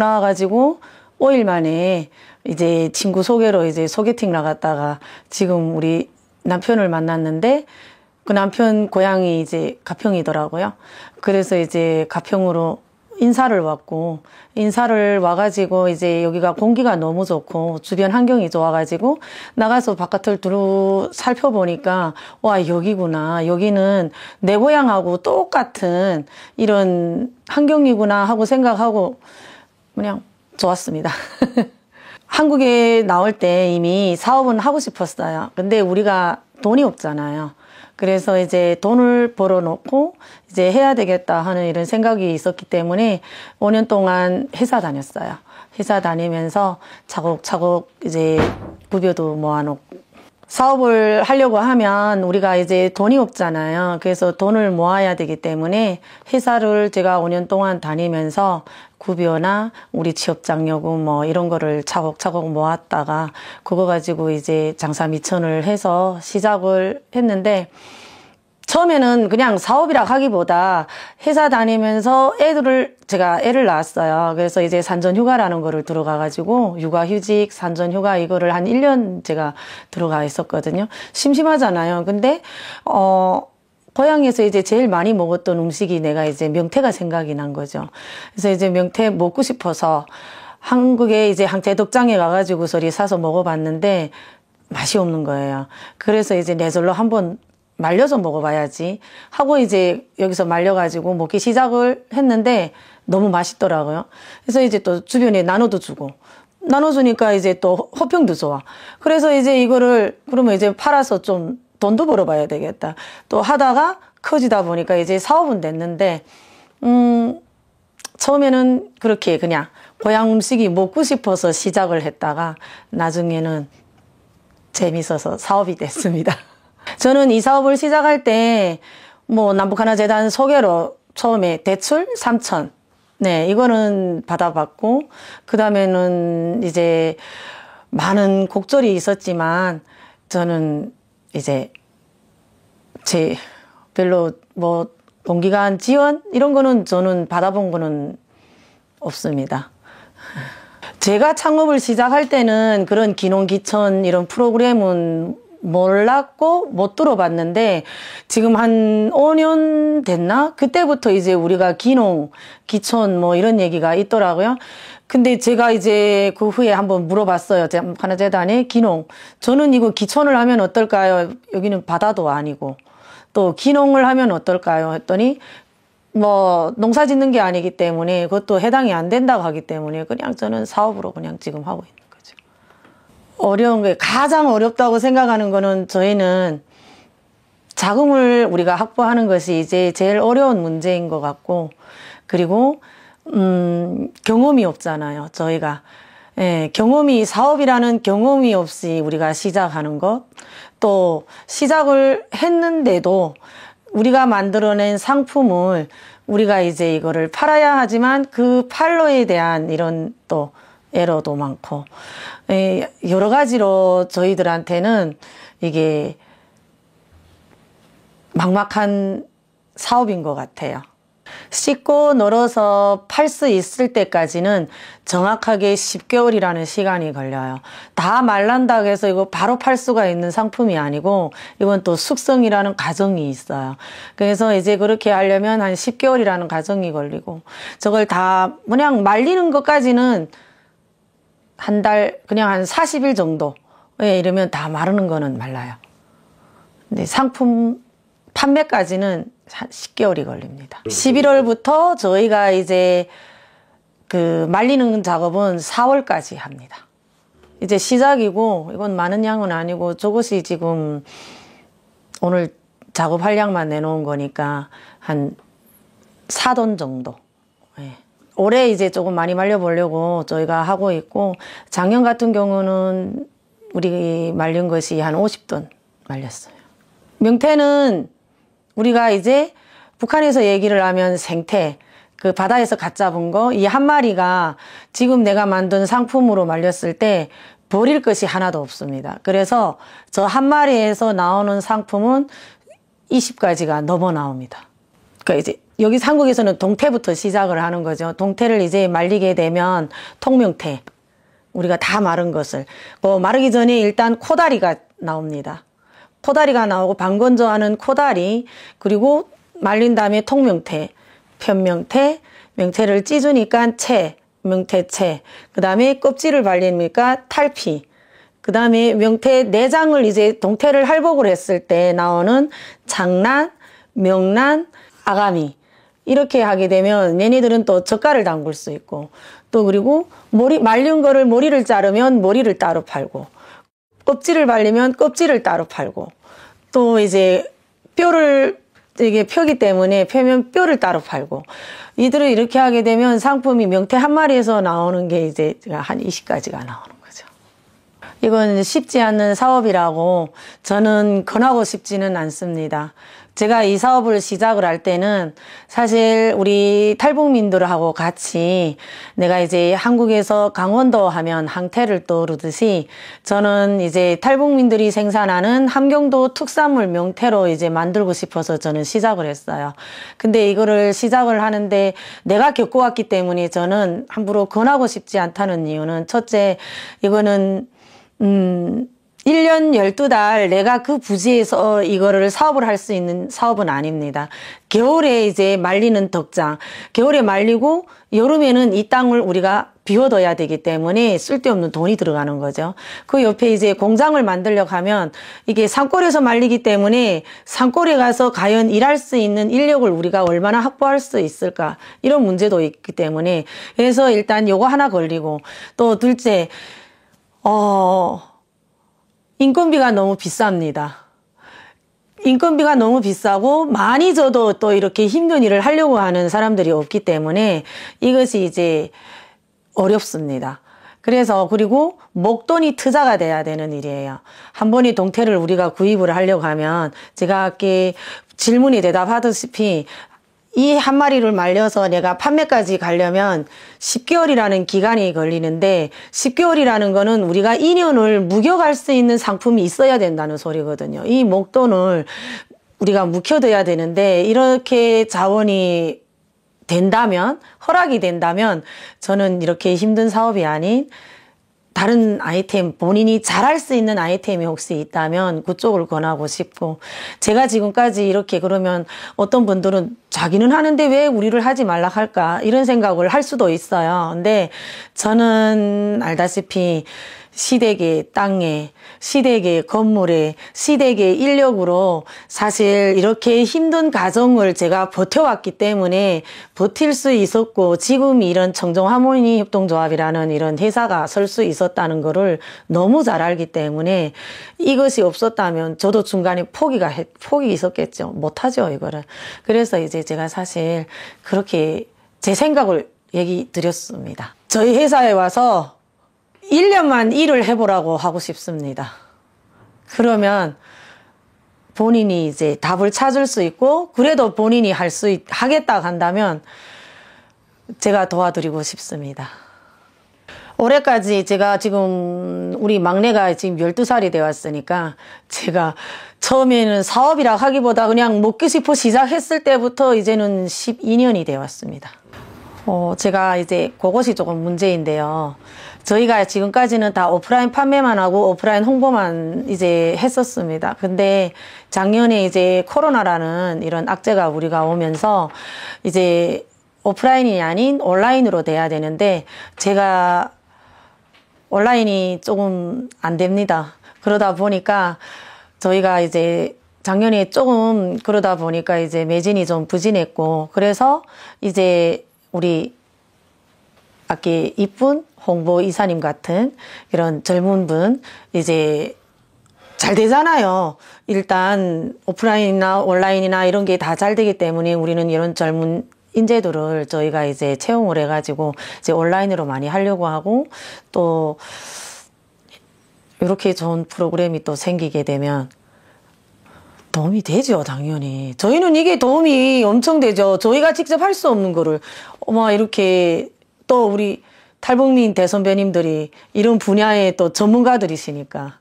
나와가지고 5일 만에 이제 친구 소개로 이제 소개팅 나갔다가 지금 우리 남편을 만났는데 그 남편 고향이 이제 가평이더라고요. 그래서 이제 가평으로 인사를 왔고 인사를 와가지고 이제 여기가 공기가 너무 좋고 주변 환경이 좋아가지고 나가서 바깥을 두루 살펴보니까 와 여기구나 여기는 내 고향하고 똑같은 이런 환경이구나 하고 생각하고 그냥 좋았습니다. 한국에 나올 때 이미 사업은 하고 싶었어요. 근데 우리가 돈이 없잖아요. 그래서 이제 돈을 벌어놓고 이제 해야 되겠다 하는 이런 생각이 있었기 때문에 5년 동안 회사 다녔어요. 회사 다니면서 차곡차곡 이제 급여도 모아놓고 사업을 하려고 하면 우리가 이제 돈이 없잖아요. 그래서 돈을 모아야 되기 때문에 회사를 제가 5년 동안 다니면서 급여나 우리 취업장 요금 뭐 이런 거를 차곡차곡 모았다가 그거 가지고 이제 장사 미천을 해서 시작을 했는데 처음에는 그냥 사업이라 하기보다 회사 다니면서 애들을 제가 애를 낳았어요. 그래서 이제 산전휴가라는 거를 들어가 가지고 육아휴직, 산전휴가 이거를 한 1년 제가 들어가 있었거든요. 심심하잖아요. 근데 어 고향에서 이제 제일 많이 먹었던 음식이 내가 이제 명태가 생각이 난 거죠. 그래서 이제 명태 먹고 싶어서 한국에 이제 대덕장에 가가지고서 리 사서 먹어봤는데 맛이 없는 거예요. 그래서 이제 내절로 한번 말려서 먹어봐야지 하고 이제 여기서 말려가지고 먹기 시작을 했는데 너무 맛있더라고요. 그래서 이제 또 주변에 나눠도 주고 나눠주니까 이제 또 호평도 좋아. 그래서 이제 이거를 그러면 이제 팔아서 좀 돈도 벌어봐야 되겠다. 또 하다가 커지다 보니까 이제 사업은 됐는데, 음, 처음에는 그렇게 그냥 고향 음식이 먹고 싶어서 시작을 했다가 나중에는 재밌어서 사업이 됐습니다. 저는 이 사업을 시작할 때 뭐 남북하나재단 소개로 처음에 대출 3천 네 이거는 받아봤고 그 다음에는 이제 많은 곡절이 있었지만 저는 이제 제 별로 뭐동기관 지원 이런 거는 저는 받아본 거는 없습니다. 제가 창업을 시작할 때는 그런 기농기천 이런 프로그램은 몰랐고 못 들어봤는데 지금 한 5년 됐나? 그때부터 이제 우리가 기농, 기촌 뭐 이런 얘기가 있더라고요. 근데 제가 이제 그 후에 한번 물어봤어요. 하나재단의 기농. 저는 이거 기촌을 하면 어떨까요? 여기는 바다도 아니고. 또 기농을 하면 어떨까요? 했더니 뭐 농사 짓는 게 아니기 때문에 그것도 해당이 안 된다고 하기 때문에 그냥 저는 사업으로 그냥 지금 하고 있는 거죠. 어려운 게 가장 어렵다고 생각하는 거는 저희는 자금을 우리가 확보하는 것이 이제 제일 어려운 문제인 것 같고 그리고 음, 경험이 없잖아요. 저희가. 예, 경험이, 사업이라는 경험이 없이 우리가 시작하는 것, 또 시작을 했는데도 우리가 만들어낸 상품을 우리가 이제 이거를 팔아야 하지만 그 팔로에 대한 이런 또 에러도 많고, 예, 여러 가지로 저희들한테는 이게 막막한 사업인 것 같아요. 씻고 널어서 팔 수 있을 때까지는 정확하게 10개월이라는 시간이 걸려요. 다 말란다고 해서 이거 바로 팔 수가 있는 상품이 아니고 이건 또 숙성이라는 과정이 있어요. 그래서 이제 그렇게 하려면 한 10개월이라는 과정이 걸리고 저걸 다 그냥 말리는 것까지는 한 달 그냥 한 40일 정도 예, 이러면 다 마르는 거는 말라요. 근데 상품 판매까지는 10개월이 걸립니다. 11월부터 저희가 이제 그 말리는 작업은 4월까지 합니다. 이제 시작이고 이건 많은 양은 아니고 저것이 지금 오늘 작업 할량만 내놓은 거니까 한 4돈 정도. 예. 올해 이제 조금 많이 말려보려고 저희가 하고 있고 작년 같은 경우는 우리 말린 것이 한 50돈 말렸어요. 명태는 우리가 이제 북한에서 얘기를 하면 생태, 그 바다에서 갓 잡은 거, 이 한 마리가 지금 내가 만든 상품으로 말렸을 때 버릴 것이 하나도 없습니다. 그래서 저 한 마리에서 나오는 상품은 20가지가 넘어 나옵니다. 그러니까 이제 여기 한국에서는 동태부터 시작을 하는 거죠. 동태를 이제 말리게 되면 통명태. 우리가 다 마른 것을. 뭐 마르기 전에 일단 코다리가 나옵니다. 코다리가 나오고 반건조하는 코다리 그리고 말린 다음에 통명태, 편명태, 명태를 찢으니까 채, 명태채 그 다음에 껍질을 발리니까 탈피 그 다음에 명태 내장을 이제 동태를 할복을 했을 때 나오는 장난, 명란, 아가미 이렇게 하게 되면 얘네들은 또 젓갈을 담글 수 있고 또 그리고 머리 말린 거를 머리를 자르면 머리를 따로 팔고 껍질을 발리면 껍질을 따로 팔고 또 이제 뼈를 이게 펴기 때문에 펴면 뼈를 따로 팔고 이들을 이렇게 하게 되면 상품이 명태 한 마리에서 나오는 게 이제 한 20가지가 나오는 거예요. 이건 쉽지 않은 사업이라고 저는 권하고 싶지는 않습니다. 제가 이 사업을 시작을 할 때는 사실 우리 탈북민들하고 같이 내가 이제 한국에서 강원도 하면 항태를 떠오르듯이 저는 이제 탈북민들이 생산하는 함경도 특산물 명태로 이제 만들고 싶어서 저는 시작을 했어요. 근데 이거를 시작을 하는데 내가 겪어왔기 때문에 저는 함부로 권하고 싶지 않다는 이유는 첫째 이거는 음, 1년 12달 내가 그 부지에서 이거를 사업을 할 수 있는 사업은 아닙니다. 겨울에 이제 말리는 덕장, 겨울에 말리고 여름에는 이 땅을 우리가 비워둬야 되기 때문에 쓸데없는 돈이 들어가는 거죠. 그 옆에 이제 공장을 만들려 고하면 이게 산골에서 말리기 때문에 산골에 가서 과연 일할 수 있는 인력을 우리가 얼마나 확보할 수 있을까 이런 문제도 있기 때문에 그래서 일단 요거 하나 걸리고 또 둘째 어, 인건비가 너무 비쌉니다. 인건비가 너무 비싸고 많이 줘도또 이렇게 힘든 일을 하려고 하는 사람들이 없기 때문에 이것이 이제 어렵습니다. 그래서 그리고 목돈이 투자가 돼야 되는 일이에요. 한 번의 동태를 우리가 구입을 하려고 하면 제가 아까 질문이 대답하듯이 이한 마리를 말려서 내가 판매까지 가려면 10개월이라는 기간이 걸리는데 10개월이라는 거는 우리가 2년을 묵여갈 수 있는 상품이 있어야 된다는 소리거든요. 이 목돈을 우리가 묵혀둬야 되는데 이렇게 자원이 된다면 허락이 된다면 저는 이렇게 힘든 사업이 아닌 다른 아이템, 본인이 잘할 수 있는 아이템이 혹시 있다면 그쪽을 권하고 싶고, 제가 지금까지 이렇게 그러면 어떤 분들은 자기는 하는데 왜 우리를 하지 말라 할까? 이런 생각을 할 수도 있어요. 근데 저는 알다시피 시댁의 땅에, 시댁의 건물에, 시댁의 인력으로 사실 이렇게 힘든 가정을 제가 버텨왔기 때문에 버틸 수 있었고 지금 이런 청정하모니 협동조합이라는 이런 회사가 설 수 있었다는 거를 너무 잘 알기 때문에 이것이 없었다면 저도 중간에 포기가 했, 포기 있었겠죠. 못하죠, 이거를. 그래서 이제 제가 사실 그렇게 제 생각을 얘기 드렸습니다. 저희 회사에 와서 1년만 일을 해보라고 하고 싶습니다. 그러면 본인이 이제 답을 찾을 수 있고 그래도 본인이 할수 있, 하겠다 한다면 제가 도와드리고 싶습니다. 올해까지 제가 지금 우리 막내가 지금 12살이 되었으니까 제가 처음에는 사업이라 하기보다 그냥 먹기 싶어 시작했을 때부터 이제는 12년이 되었습니다. 어, 제가 이제 그것이 조금 문제인데요. 저희가 지금까지는 다 오프라인 판매만 하고 오프라인 홍보만 이제 했었습니다. 근데 작년에 이제 코로나라는 이런 악재가 우리가 오면서 이제 오프라인이 아닌 온라인으로 돼야 되는데 제가 온라인이 조금 안 됩니다. 그러다 보니까 저희가 이제 작년에 조금 그러다 보니까 이제 매진이 좀 부진했고 그래서 이제 우리 아기 이쁜 홍보 이사님 같은 이런 젊은 분 이제 잘 되잖아요. 일단 오프라인이나 온라인이나 이런 게 다 잘 되기 때문에 우리는 이런 젊은 인재들을 저희가 이제 채용을 해가지고 이제 온라인으로 많이 하려고 하고 또 이렇게 좋은 프로그램이 또 생기게 되면 도움이 되죠, 당연히. 저희는 이게 도움이 엄청 되죠. 저희가 직접 할 수 없는 거를. 어머 이렇게 또 우리 탈북민 대선배님들이 이런 분야의 또 전문가들이시니까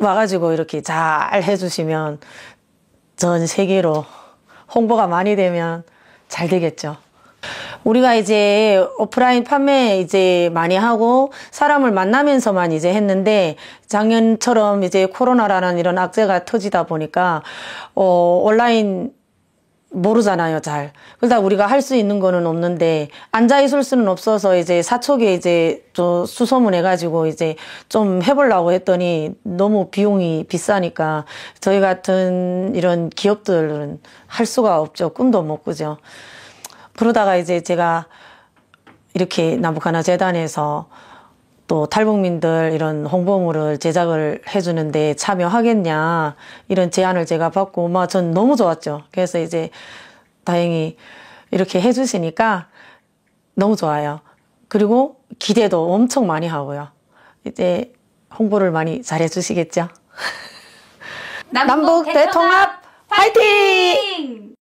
와가지고 이렇게 잘 해주시면 전 세계로 홍보가 많이 되면 잘 되겠죠. 우리가 이제 오프라인 판매 이제 많이 하고 사람을 만나면서만 이제 했는데 작년처럼 이제 코로나라는 이런 악재가 터지다 보니까 어 온라인 모르잖아요, 잘. 그러다 우리가 할 수 있는 거는 없는데, 앉아 있을 수는 없어서 이제 사촉에 이제 저 수소문해가지고 이제 좀 해보려고 했더니 너무 비용이 비싸니까 저희 같은 이런 기업들은 할 수가 없죠. 꿈도 못 꾸죠. 그러다가 이제 제가 이렇게 남북한화 재단에서 또 탈북민들 이런 홍보물을 제작을 해주는데 참여하겠냐 이런 제안을 제가 받고 막 전 너무 좋았죠. 그래서 이제 다행히 이렇게 해주시니까 너무 좋아요. 그리고 기대도 엄청 많이 하고요. 이제 홍보를 많이 잘해주시겠죠. 남북, 대통합 파이팅